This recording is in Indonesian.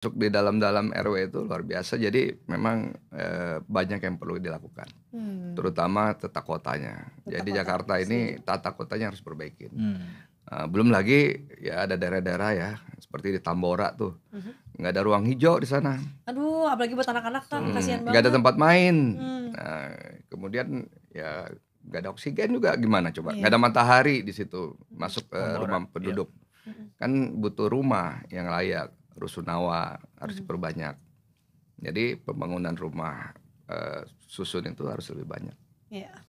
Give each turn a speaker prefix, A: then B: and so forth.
A: masuk di dalam-dalam RW itu luar biasa. Jadi memang e, banyak yang perlu dilakukan, hmm. terutama tata kotanya. Tata Jadi kota Jakarta sih. ini tata kotanya harus perbaiki. Hmm. E, belum lagi ya ada daerah-daerah ya seperti di Tambora tuh mhm. nggak uh -huh. ada ruang hijau di sana.
B: Aduh, apalagi buat anak-anak kan hmm. kasihan banget. Nggak ada
A: tempat main. Hmm. Nah, kemudian ya nggak ada oksigen juga gimana coba? Iya. Nggak yeah. ada matahari di situ masuk uh, rumah penduduk. Yeah kan butuh rumah yang layak rusunawa harus hmm. diperbanyak. Jadi pembangunan rumah uh, susun itu
C: harus lebih banyak.
D: Yeah.